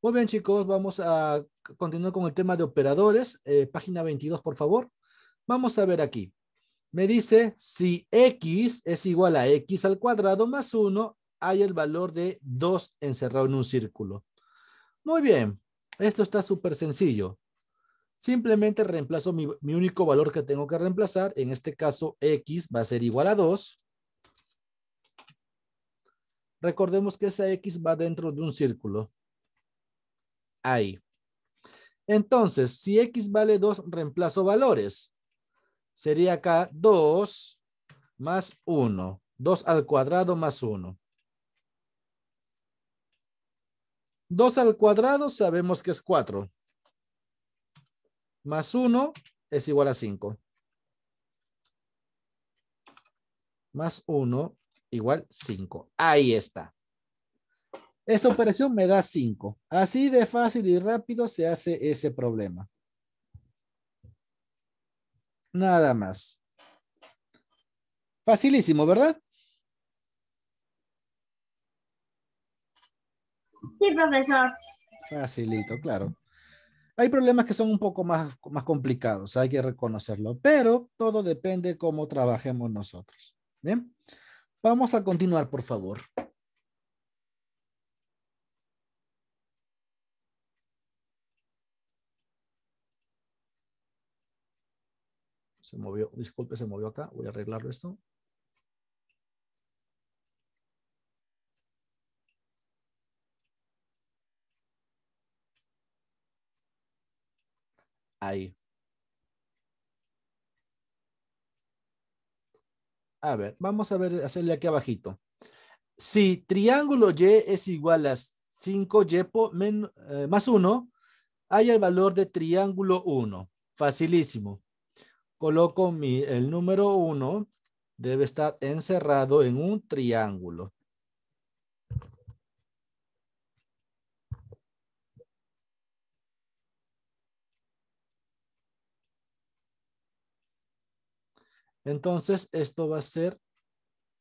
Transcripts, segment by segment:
Muy bien, chicos, vamos a continuar con el tema de operadores. Eh, página 22, por favor. Vamos a ver aquí. Me dice si x es igual a x al cuadrado más 1, hay el valor de 2 encerrado en un círculo. Muy bien, esto está súper sencillo. Simplemente reemplazo mi, mi único valor que tengo que reemplazar. En este caso, x va a ser igual a 2. Recordemos que esa x va dentro de un círculo ahí. Entonces, si X vale 2, reemplazo valores. Sería acá 2 más 1. 2 al cuadrado más 1. 2 al cuadrado sabemos que es 4. Más 1 es igual a 5. Más 1 igual 5. Ahí está. Esa operación me da 5. Así de fácil y rápido se hace ese problema. Nada más. Facilísimo, ¿verdad? Sí, profesor. Facilito, claro. Hay problemas que son un poco más, más complicados, hay que reconocerlo, pero todo depende cómo trabajemos nosotros. Bien, vamos a continuar, por favor. se movió, disculpe, se movió acá, voy a arreglar esto. Ahí. A ver, vamos a ver, hacerle aquí abajito. Si triángulo Y es igual a 5Y eh, más 1, hay el valor de triángulo 1. Facilísimo coloco mi, el número 1 debe estar encerrado en un triángulo. Entonces, esto va a ser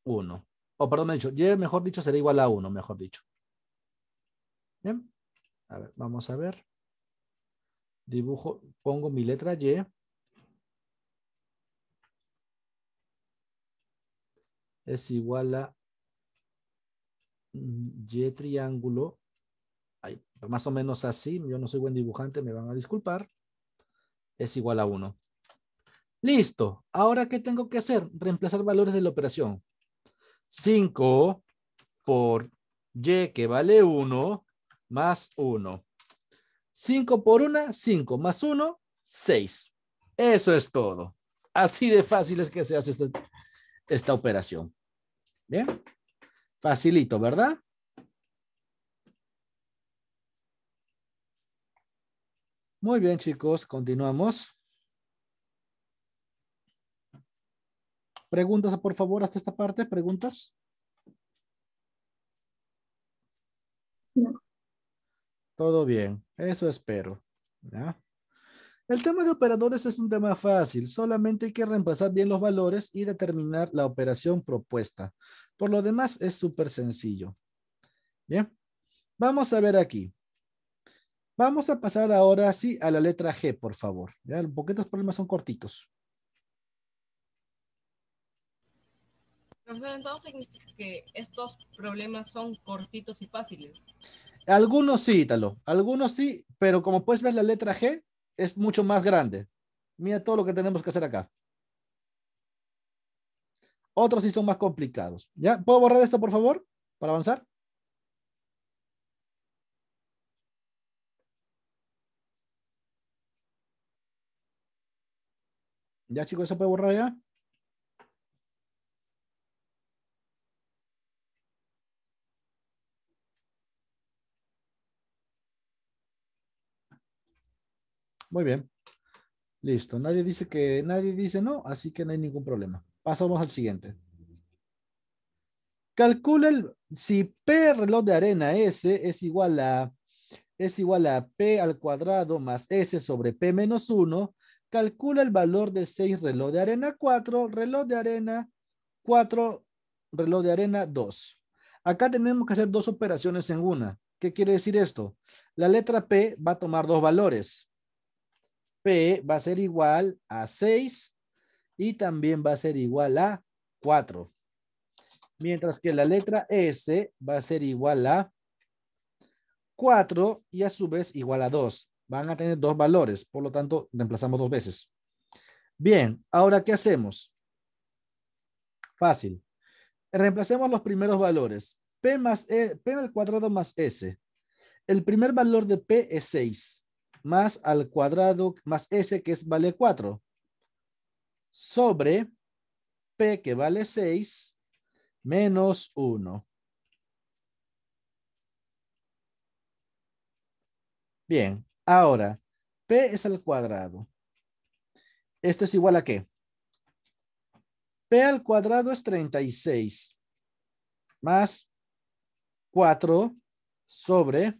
1. O perdón, dicho, Y mejor dicho, será igual a 1, mejor dicho. Bien. A ver, vamos a ver. Dibujo, pongo mi letra Y. es igual a mm, Y triángulo, más o menos así, yo no soy buen dibujante, me van a disculpar, es igual a 1. Listo, ahora ¿qué tengo que hacer? Reemplazar valores de la operación. 5 por Y que vale 1 más 1. 5 por 1, 5 más 1, 6. Eso es todo. Así de fácil es que se hace este, esta operación. Bien. Facilito, ¿verdad? Muy bien, chicos, continuamos. Preguntas, por favor, hasta esta parte. ¿Preguntas? Todo bien, eso espero. ¿ya? El tema de operadores es un tema fácil, solamente hay que reemplazar bien los valores y determinar la operación propuesta. Por lo demás es súper sencillo. Bien, vamos a ver aquí. Vamos a pasar ahora sí a la letra G, por favor. Ya, porque estos problemas son cortitos. Profesor, entonces significa que estos problemas son cortitos y fáciles. Algunos sí, Italo. Algunos sí, pero como puedes ver la letra G, es mucho más grande. Mira todo lo que tenemos que hacer acá. Otros sí son más complicados. ¿Ya? ¿Puedo borrar esto, por favor? Para avanzar. ¿Ya, chicos? eso puede borrar ya? Muy bien. Listo. Nadie dice que nadie dice no, así que no hay ningún problema. Pasamos al siguiente. Calcula el, si P reloj de arena S es igual a es igual a P al cuadrado más S sobre P menos 1. Calcula el valor de 6 reloj de arena 4, reloj de arena 4, reloj de arena 2. Acá tenemos que hacer dos operaciones en una. ¿Qué quiere decir esto? La letra P va a tomar dos valores. P va a ser igual a 6 y también va a ser igual a 4. Mientras que la letra S va a ser igual a 4 y a su vez igual a 2. Van a tener dos valores, por lo tanto, reemplazamos dos veces. Bien, ahora, ¿qué hacemos? Fácil. Reemplacemos los primeros valores. P, más e, P al cuadrado más S. El primer valor de P es 6 más al cuadrado más S que es vale 4 sobre P que vale 6 menos 1. Bien, ahora P es al cuadrado. ¿Esto es igual a qué? P al cuadrado es 36 más 4 sobre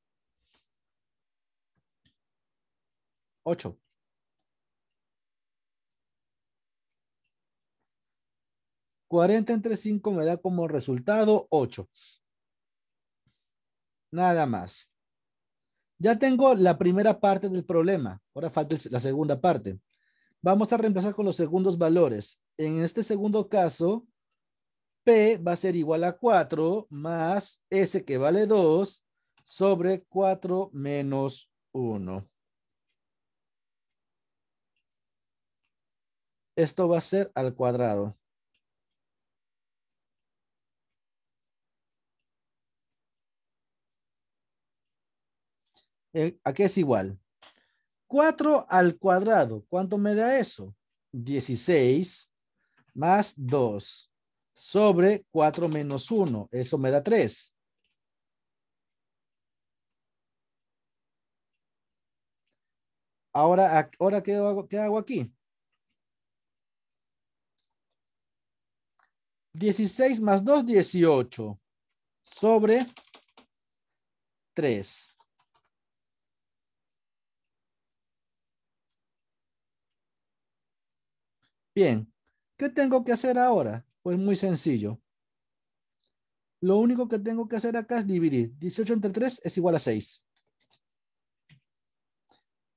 8. 40 entre 5 me da como resultado 8. Nada más. Ya tengo la primera parte del problema. Ahora falta la segunda parte. Vamos a reemplazar con los segundos valores. En este segundo caso, P va a ser igual a 4 más S que vale 2 sobre 4 menos 1. Esto va a ser al cuadrado. Aquí es igual. 4 al cuadrado. ¿Cuánto me da eso? 16 más 2 sobre 4 menos 1. Eso me da 3. Ahora, ahora ¿qué, hago, ¿qué hago aquí? 16 más 2, 18 sobre 3. Bien, ¿qué tengo que hacer ahora? Pues muy sencillo. Lo único que tengo que hacer acá es dividir. 18 entre 3 es igual a 6.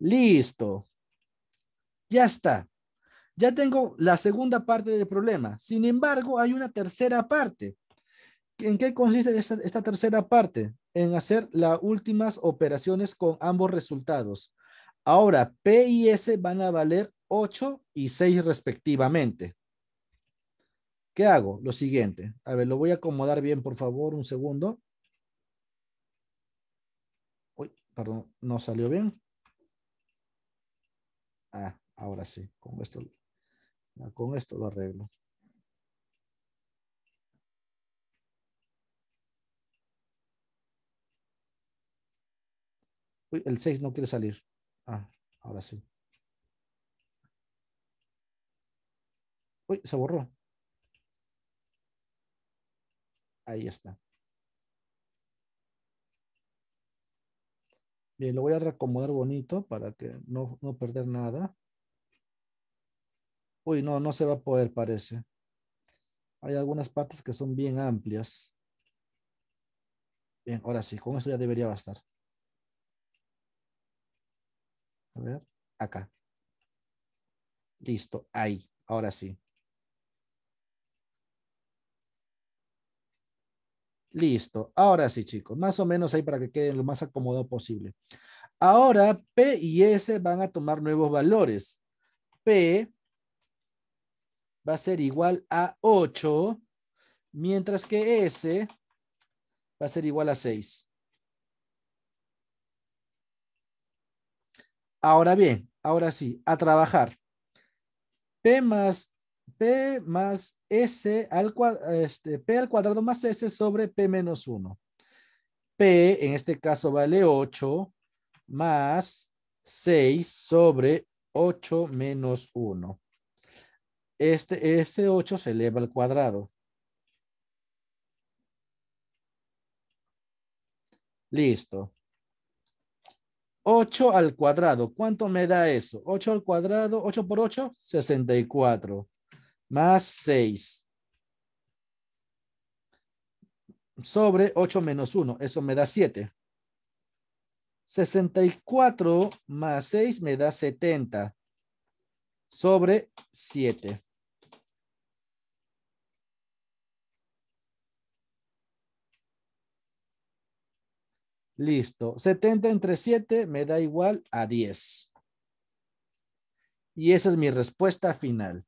Listo. Ya está. Ya tengo la segunda parte del problema. Sin embargo, hay una tercera parte. ¿En qué consiste esta, tercera parte? En hacer las últimas operaciones con ambos resultados. Ahora, P y S van a valer 8 y 6 respectivamente. ¿Qué hago? Lo siguiente. A ver, lo voy a acomodar bien, por favor, un segundo. Uy, perdón, no salió bien. Ah, ahora sí, con esto Ah, con esto lo arreglo. Uy, el 6 no quiere salir. Ah, ahora sí. Uy, se borró. Ahí está. Bien, lo voy a reacomodar bonito para que no, no perder nada. Uy, no, no se va a poder, parece. Hay algunas partes que son bien amplias. Bien, ahora sí, con eso ya debería bastar. A ver, acá. Listo, ahí, ahora sí. Listo, ahora sí, chicos. Más o menos ahí para que queden lo más acomodado posible. Ahora P y S van a tomar nuevos valores. P va a ser igual a 8, mientras que S va a ser igual a 6. Ahora bien, ahora sí, a trabajar. P más, P más S al, este, P al cuadrado más S sobre P menos 1. P en este caso vale 8 más 6 sobre 8 menos 1. Este, 8 este se eleva al cuadrado. Listo. 8 al cuadrado. ¿Cuánto me da eso? 8 al cuadrado, 8 por 8, 64. Más 6. Sobre 8 menos 1, eso me da 7. 64 más 6 me da 70 sobre 7. Listo. 70 entre 7 me da igual a 10. Y esa es mi respuesta final.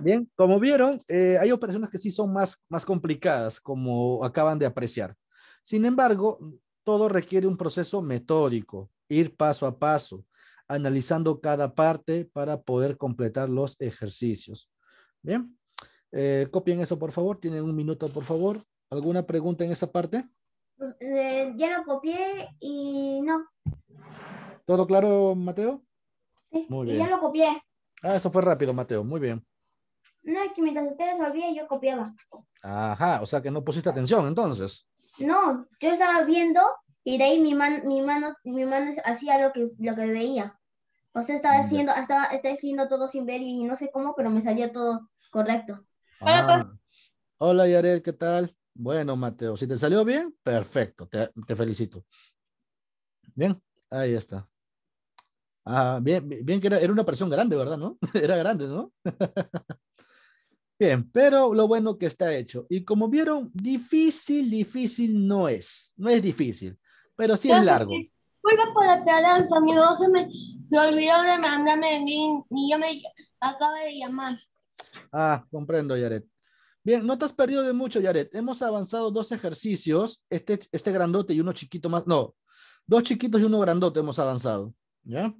Bien, como vieron, eh, hay operaciones que sí son más, más complicadas, como acaban de apreciar. Sin embargo, todo requiere un proceso metódico, ir paso a paso analizando cada parte para poder completar los ejercicios. Bien, eh, copien eso por favor, tienen un minuto por favor. ¿Alguna pregunta en esa parte? Eh, ya lo copié y no. ¿Todo claro, Mateo? Sí, Muy bien. ya lo copié. Ah, eso fue rápido, Mateo. Muy bien. No, es que mientras ustedes resolvía, yo copiaba. Ajá, o sea que no pusiste atención entonces. No, yo estaba viendo y de ahí mi, mi mano, mi mano hacía lo que, lo que veía. O sea, estaba haciendo, estaba, estaba escribiendo todo sin ver y no sé cómo, pero me salió todo correcto. Hola, ah. Yared, ¿qué tal? Bueno, Mateo, si te salió bien, perfecto, te, te felicito. Bien, ahí está. Ah, bien, bien que era, era, una presión grande, ¿verdad? ¿No? Era grande, ¿no? bien, pero lo bueno que está hecho. Y como vieron, difícil, difícil no es. No es difícil. Pero sí es largo. Disculpa por la tardanza, mi voz se me, olvidó de mandarme el y yo me acabo de llamar. Ah, comprendo, Yaret. Bien, no te has perdido de mucho, Yaret. Hemos avanzado dos ejercicios, este, este grandote y uno chiquito más, no, dos chiquitos y uno grandote hemos avanzado, ¿ya?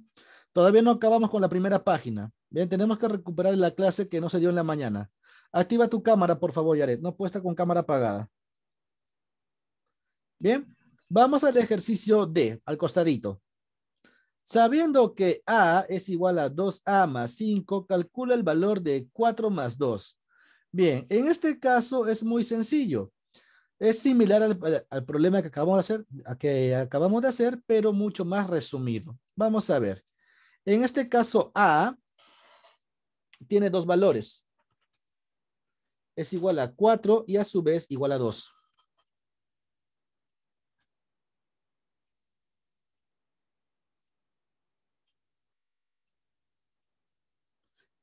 Todavía no acabamos con la primera página. Bien, tenemos que recuperar la clase que no se dio en la mañana. Activa tu cámara, por favor, Yaret. No puesta con cámara apagada. Bien. Vamos al ejercicio D, al costadito. Sabiendo que A es igual a 2A más 5, calcula el valor de 4 más 2. Bien, en este caso es muy sencillo. Es similar al, problema que acabamos, de hacer, que acabamos de hacer, pero mucho más resumido. Vamos a ver. En este caso, A tiene dos valores. Es igual a 4 y a su vez igual a 2.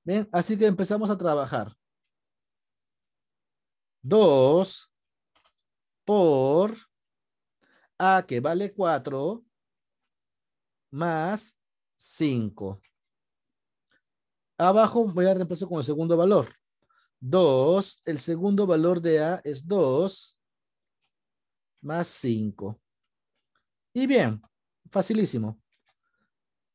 Bien, así que empezamos a trabajar. 2 por A que vale 4 más 5. Abajo voy a reemplazar con el segundo valor. 2, el segundo valor de A es 2 más 5. Y bien, facilísimo.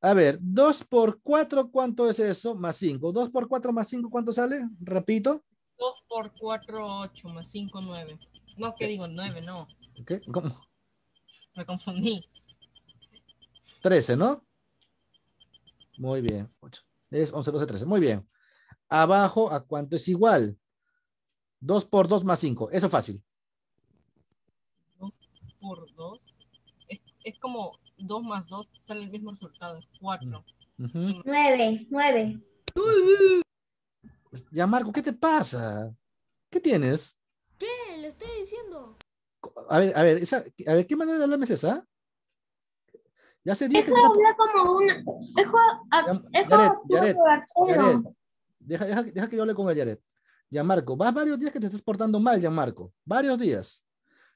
A ver, 2 por 4, ¿cuánto es eso? Más 5. 2 por 4 más 5, ¿cuánto sale? Repito. 2 por 4, 8, más 5, 9. No, que digo 9, no. ¿Qué? ¿Cómo? Me confundí. 13, ¿no? Muy bien. 8. Es 11, 12, 13. Muy bien. Abajo, ¿a cuánto es igual? 2 por 2 más 5. Eso fácil. 2 por 2. es como 2 más 2 sale el mismo resultado, 4. 9, 9. Ya, Marco, ¿qué te pasa? ¿Qué tienes? ¿Qué? Le estoy diciendo. A ver, a ver, esa, a ver, ¿qué manera de hablarme es esa? Ya se dijo. Es habla como una. Es como deja, deja que yo hable con el Yaret. Ya, Marco, vas varios días que te estás portando mal, ya, Marco. Varios días.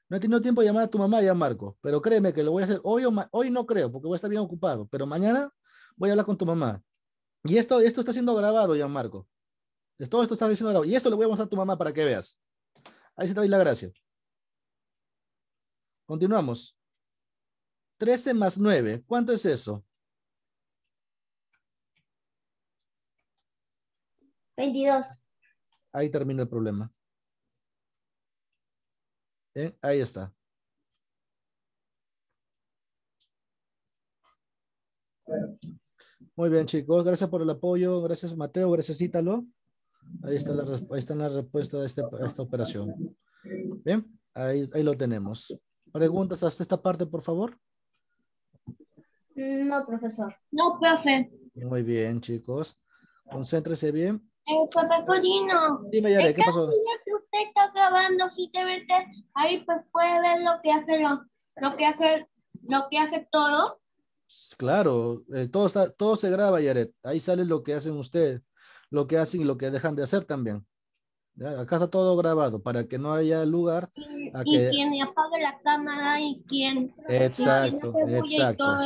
No he tenido tiempo de llamar a tu mamá y Marco, pero créeme que lo voy a hacer hoy. O hoy no creo, porque voy a estar bien ocupado, pero mañana voy a hablar con tu mamá. Y esto, esto está siendo grabado, ya Marco. Todo esto está siendo grabado. Y esto lo voy a mostrar a tu mamá para que veas. Ahí se te doy la gracia. Continuamos. 13 más 9. ¿Cuánto es eso? 22. Ahí termina el problema. ¿Eh? ahí está. Muy bien, chicos. Gracias por el apoyo. Gracias, Mateo. Gracias, Ítalo. Ahí está la, respuesta de este, esta operación. Bien, ahí, lo tenemos. ¿Preguntas hasta esta parte, por favor? Mm, no, profesor. No, profe. Muy bien, chicos. Concéntrese bien. El eh, papá Corino. Dime, Yare, ¿qué pasó? está grabando, si te metes ahí, pues puedes ver lo que hace, lo, que hace, lo que hace todo. Claro, eh, todo, todo se graba, Yaret. Ahí sale lo que hacen ustedes, lo que hacen y lo que dejan de hacer también. Acá está todo grabado para que no haya lugar. A y, que... quien apague la cámara y quien. Exacto, exacto.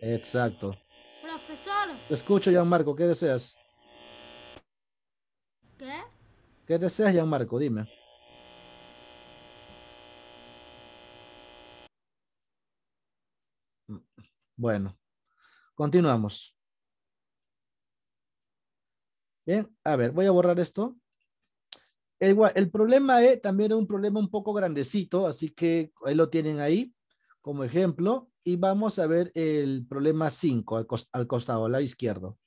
exacto. Profesor. Escucho, Marco ¿qué deseas? ¿Qué? ¿Qué deseas, Marco, Dime. Bueno, continuamos. Bien, a ver, voy a borrar esto. El, problema E también es un problema un poco grandecito, así que ahí lo tienen ahí como ejemplo. Y vamos a ver el problema 5 al, al costado, al lado izquierdo.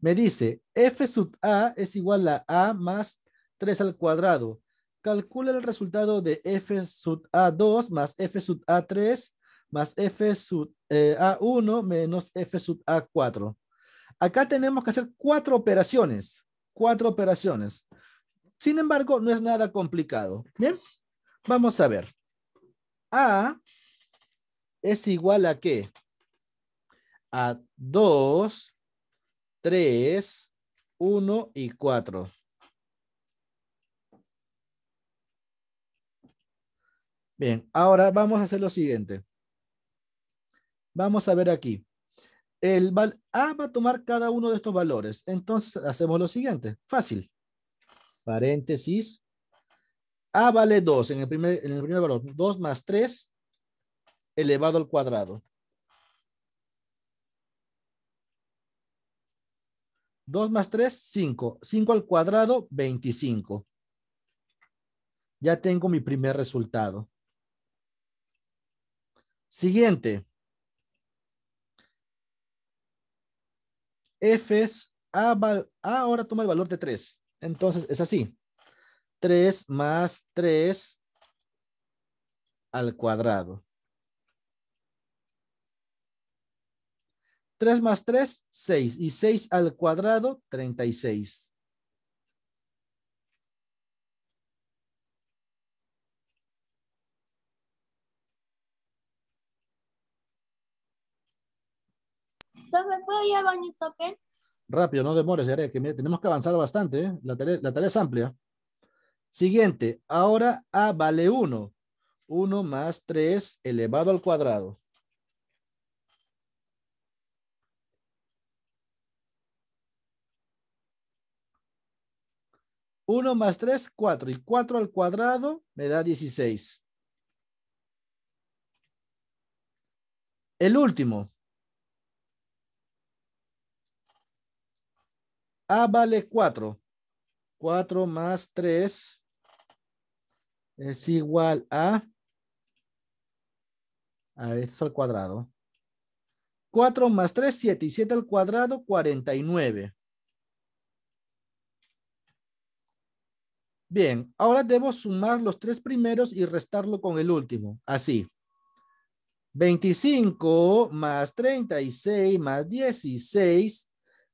Me dice, F sub A es igual a A más 3 al cuadrado. Calcula el resultado de f sub a2 más f sub a3 más f sub eh, a1 menos f sub a4. Acá tenemos que hacer cuatro operaciones. Cuatro operaciones. Sin embargo, no es nada complicado. Bien, vamos a ver. A es igual a qué? A 2, 3, 1 y 4. Bien, ahora vamos a hacer lo siguiente. Vamos a ver aquí. El A ah, va a tomar cada uno de estos valores. Entonces hacemos lo siguiente. Fácil. Paréntesis. A vale 2 en el primer, en el primer valor. 2 más 3 elevado al cuadrado. 2 más 3, 5. 5 al cuadrado, 25. Ya tengo mi primer resultado. Siguiente. F es A, ahora toma el valor de 3. Entonces es así. 3 más 3 al cuadrado. 3 más 3, 6. Y 6 al cuadrado, 36. Pues, Rápido, no demores, que tenemos que avanzar bastante. ¿eh? La, tarea, es amplia. Siguiente, ahora A vale 1. 1 más 3 elevado al cuadrado. 1 más 3 4 Y 4 al cuadrado me da 16 El último. A vale 4. 4 más 3 es igual a, a esto al cuadrado. 4 más 3, 7 y 7 al cuadrado, 49. Bien, ahora debo sumar los tres primeros y restarlo con el último, así. 25 más 36 más 16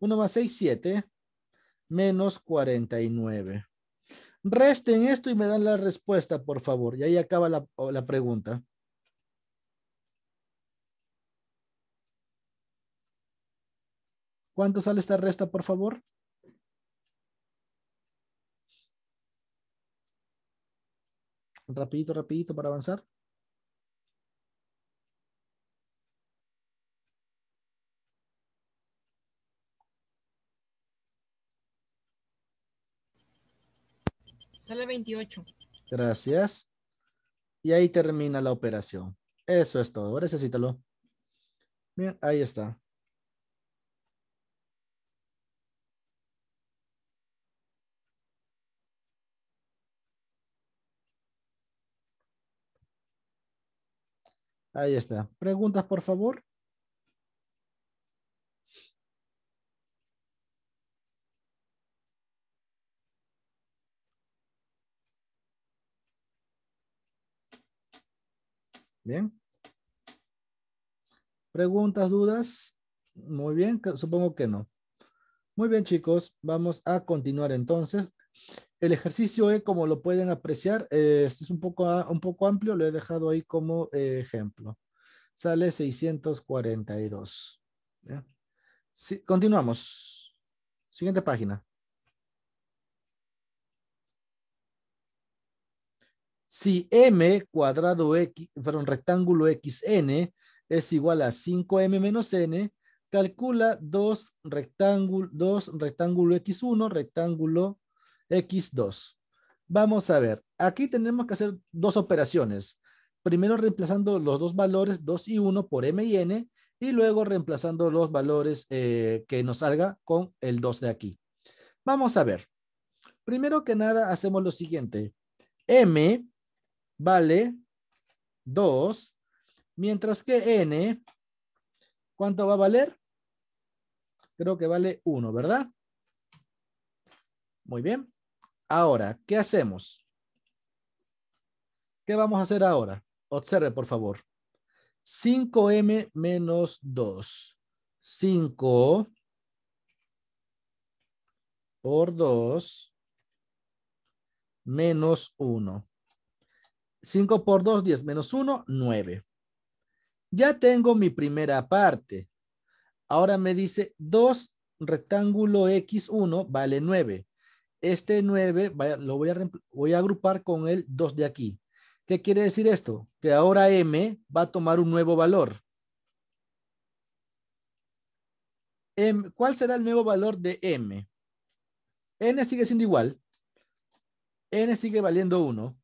1 más 6, 7, menos 49. Resten esto y me dan la respuesta, por favor. Y ahí acaba la, la pregunta. ¿Cuánto sale esta resta, por favor? Rapidito, rapidito para avanzar. Sale 28. Gracias. Y ahí termina la operación. Eso es todo. Necesítalo. Bien, ahí está. Ahí está. ¿Preguntas, por favor? Bien. ¿Preguntas, dudas? Muy bien, supongo que no. Muy bien, chicos, vamos a continuar entonces. El ejercicio E, como lo pueden apreciar, es un poco, ah, un poco amplio, lo he dejado ahí como eh, ejemplo. Sale 642. continuamos. Siguiente página. Si m cuadrado x, perdón, rectángulo xn es igual a 5m menos n, calcula 2 rectángulo, 2 rectángulo x1, rectángulo x2. Vamos a ver, aquí tenemos que hacer dos operaciones. Primero reemplazando los dos valores 2 y 1 por m y n, y luego reemplazando los valores eh, que nos salga con el 2 de aquí. Vamos a ver. Primero que nada hacemos lo siguiente. M vale 2, mientras que n, ¿cuánto va a valer? Creo que vale 1, ¿verdad? Muy bien. Ahora, ¿qué hacemos? ¿Qué vamos a hacer ahora? Observe, por favor. 5m menos 2. 5 por 2 menos 1. 5 por 2, 10 menos 1, 9. Ya tengo mi primera parte. Ahora me dice 2 rectángulo X1 vale 9. Este 9 lo voy a, voy a agrupar con el 2 de aquí. ¿Qué quiere decir esto? Que ahora M va a tomar un nuevo valor. M, ¿Cuál será el nuevo valor de M? N sigue siendo igual. N sigue valiendo 1.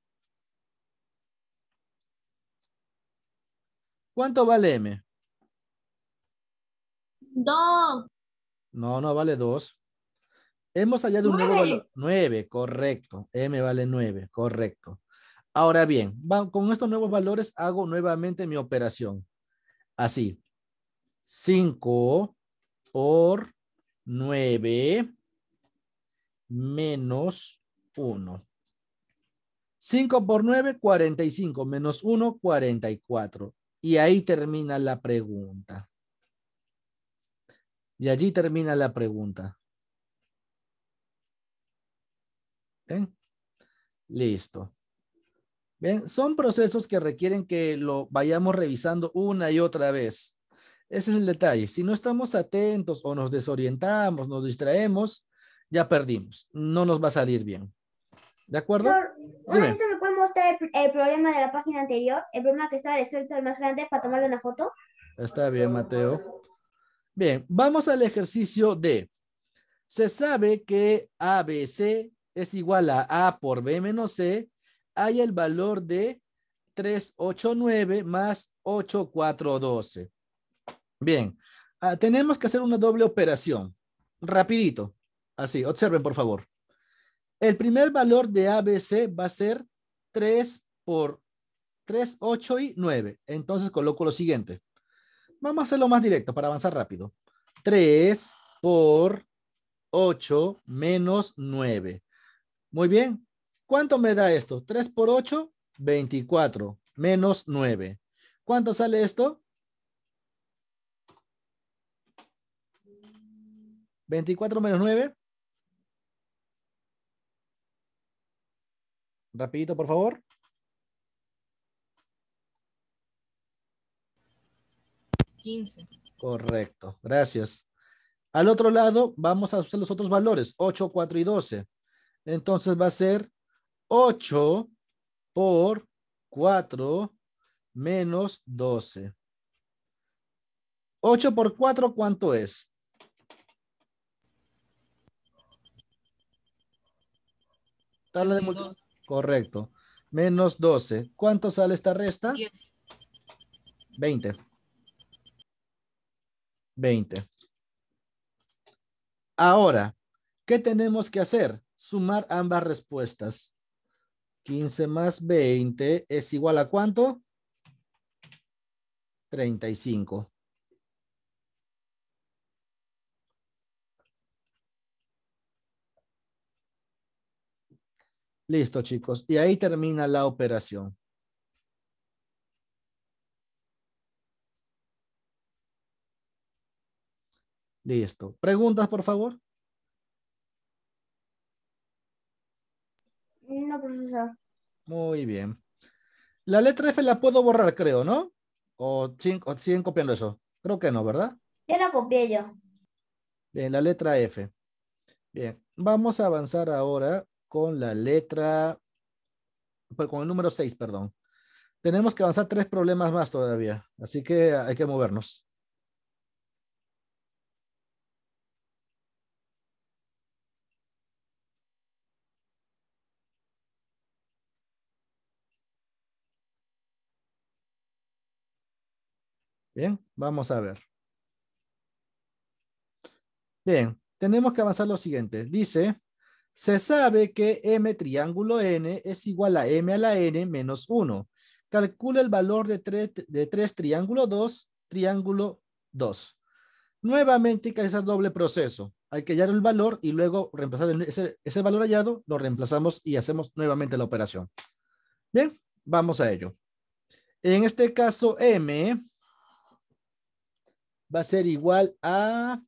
¿Cuánto vale M? 2. No, no vale 2. Hemos hallado un nuevo valor. 9, correcto. M vale 9, correcto. Ahora bien, con estos nuevos valores hago nuevamente mi operación. Así. 5 por 9 menos 1. 5 por 9, 45, menos 1, 44. Y ahí termina la pregunta. Y allí termina la pregunta. Listo. Bien, son procesos que requieren que lo vayamos revisando una y otra vez. Ese es el detalle. Si no estamos atentos o nos desorientamos, nos distraemos, ya perdimos. No nos va a salir bien. ¿De acuerdo? me puede mostrar el, problema de la página anterior? El problema que estaba resuelto, el más grande, para tomarle una foto. Está bien, Mateo. Bien, vamos al ejercicio D. Se sabe que ABC es igual a A por B menos C. Hay el valor de 389 más 8412. Bien, ah, tenemos que hacer una doble operación. Rapidito. Así, observen, por favor. El primer valor de ABC va a ser 3 por 3, 8 y 9. Entonces coloco lo siguiente. Vamos a hacerlo más directo para avanzar rápido. 3 por 8 menos 9. Muy bien. ¿Cuánto me da esto? 3 por 8, 24 menos 9. ¿Cuánto sale esto? 24 menos 9. Rapidito, por favor. 15. Correcto, gracias. Al otro lado vamos a usar los otros valores, 8, 4 y 12. Entonces va a ser 8 por 4 menos 12. 8 por 4, ¿cuánto es? 32. Correcto. Menos 12. ¿Cuánto sale esta resta? 10. 20. 20. Ahora, ¿qué tenemos que hacer? Sumar ambas respuestas. 15 más 20 es igual a cuánto? 35. Listo, chicos. Y ahí termina la operación. Listo. ¿Preguntas, por favor? No, profesor. Muy bien. La letra F la puedo borrar, creo, ¿no? ¿O siguen, copiando eso? Creo que no, ¿verdad? Ya la copié yo. Bien, la letra F. Bien, vamos a avanzar ahora con la letra, pues, con el número 6, perdón. Tenemos que avanzar tres problemas más todavía, así que hay que movernos. Bien, vamos a ver. Bien, tenemos que avanzar lo siguiente. Dice, se sabe que m triángulo n es igual a m a la n menos 1. Calcula el valor de 3, triángulo 2, triángulo 2. Nuevamente hay que el doble proceso. Hay que hallar el valor y luego reemplazar ese, ese valor hallado, lo reemplazamos y hacemos nuevamente la operación. Bien, vamos a ello. En este caso, m va a ser igual a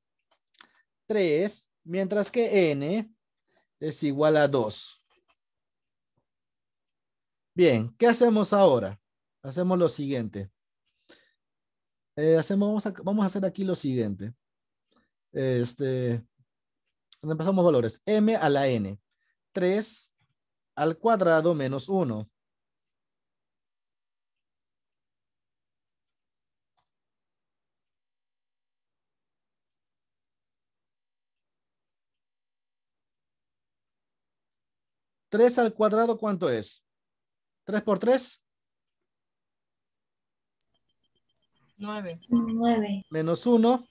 3, mientras que n es igual a 2. Bien, ¿qué hacemos ahora? Hacemos lo siguiente. Eh, hacemos, vamos, a, hacer aquí lo siguiente. Este, reemplazamos valores. M a la N. 3 al cuadrado menos 1. 3 al cuadrado, ¿cuánto es? ¿3 por 3? 9. 9. Menos 1.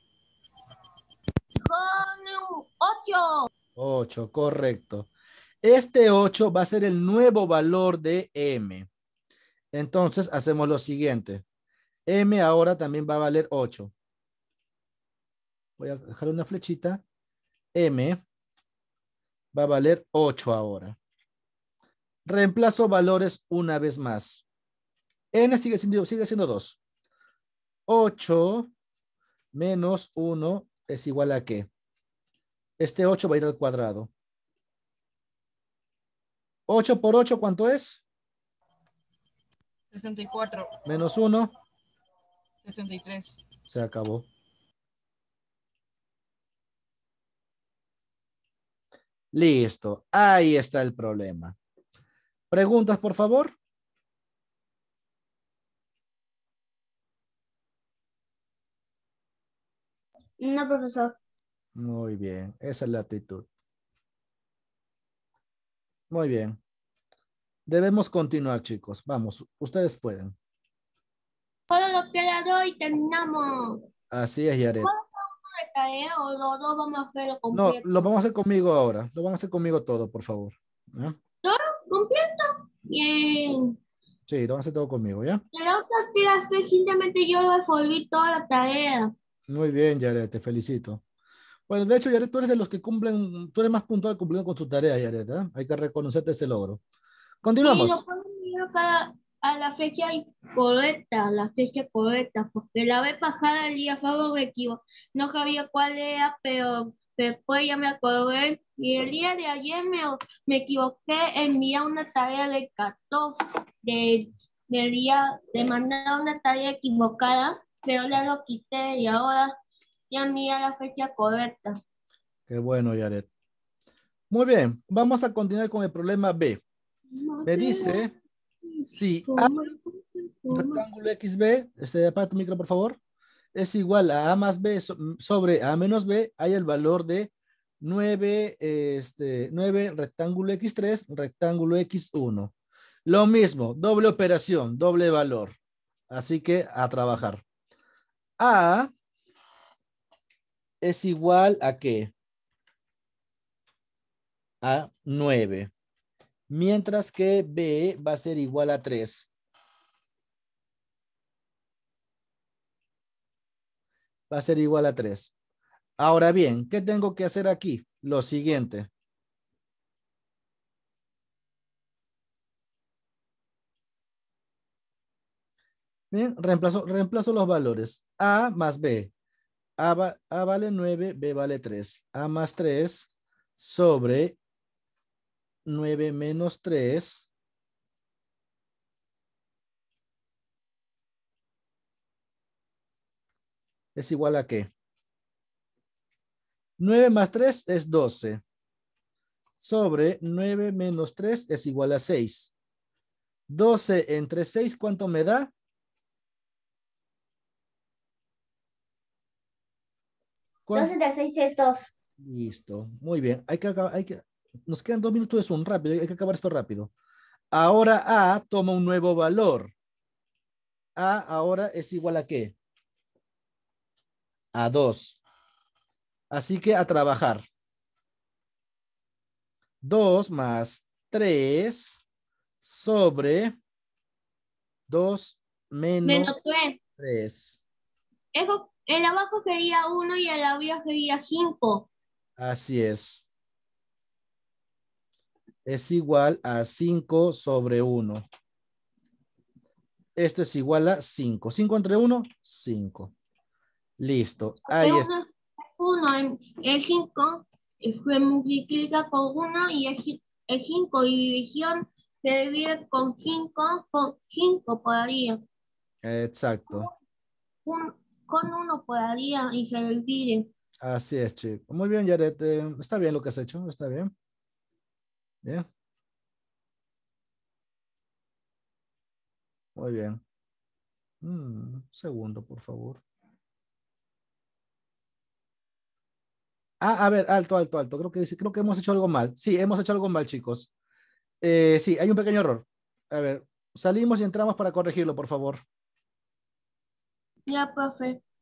8. 8, correcto. Este 8 va a ser el nuevo valor de m. Entonces hacemos lo siguiente. m ahora también va a valer 8. Voy a dejar una flechita. m va a valer 8 ahora. Reemplazo valores una vez más. N sigue siendo, sigue siendo 2. 8 menos 1 es igual a qué? Este 8 va a ir al cuadrado. 8 por 8, ¿cuánto es? 64. Menos 1. 63. Se acabó. Listo, ahí está el problema. Preguntas, por favor. No, profesor. Muy bien, esa es la actitud. Muy bien. Debemos continuar, chicos. Vamos, ustedes pueden. Solo los le y terminamos. Así es, Yaret. Tarea, los vamos a No, lo vamos a hacer conmigo ahora. Lo van a hacer conmigo todo, por favor. ¿Eh? ¿Todo? ¿Completo? Bien. Sí, lo todo conmigo, ¿ya? La otra tía simplemente yo resolví toda la tarea. Muy bien, Yaret, te felicito. Bueno, de hecho, Yaret, tú eres de los que cumplen, tú eres más puntual cumpliendo con tu tarea, Yaret, ¿eh? Hay que reconocerte ese logro. Continuamos. Sí, a la fecha correcta, la fecha correcta, porque la vez pasada el día favor me equivo no sabía cuál era, pero Después ya me acordé y el día de ayer me, me equivoqué, envié una tarea de 14, de, día, de mandar una tarea equivocada, pero ya lo quité y ahora ya mía la fecha correcta. Qué bueno, Yaret. Muy bien, vamos a continuar con el problema B. Me dice, si A, rectángulo XB, este, apaga tu micro, por favor es igual a A más B sobre A menos B, hay el valor de 9, 9 este, rectángulo X3, rectángulo X1. Lo mismo, doble operación, doble valor. Así que a trabajar. A es igual a qué? A 9. Mientras que B va a ser igual a 3. va a ser igual a 3. Ahora bien, ¿qué tengo que hacer aquí? Lo siguiente. Bien, reemplazo, reemplazo los valores. A más B. A vale 9, B vale 3. A más 3 sobre 9 menos 3 es igual a qué? 9 más 3 es 12. Sobre 9 menos 3 es igual a 6. 12 entre 6, ¿cuánto me da? 12 entre 6 es 2. Listo, muy bien. Hay que, acabar, hay que, nos quedan dos minutos de Zoom, rápido, hay que acabar esto rápido. Ahora A toma un nuevo valor. A ahora es igual a qué? a dos. Así que a trabajar. 2 más 3 sobre 2 menos, 3. el abajo quería 1 y el arriba quería 5. Así es. Es igual a 5 sobre 1. Esto es igual a 5. 5 entre 1, 5. Listo. Ahí está. Uno, el 5 fue multiplica con 1 y el 5 y división se divide con 5, con 5 podría. Exacto. con 1 podría y se divide. Así es, chico. Muy bien, Yaret. Eh, está bien lo que has hecho, está bien. Bien. Muy bien. Mm, segundo, por favor. Ah, a ver, alto, alto, alto. Creo que, creo que hemos hecho algo mal. Sí, hemos hecho algo mal, chicos. Eh, sí, hay un pequeño error. A ver, salimos y entramos para corregirlo, por favor. Ya, profe.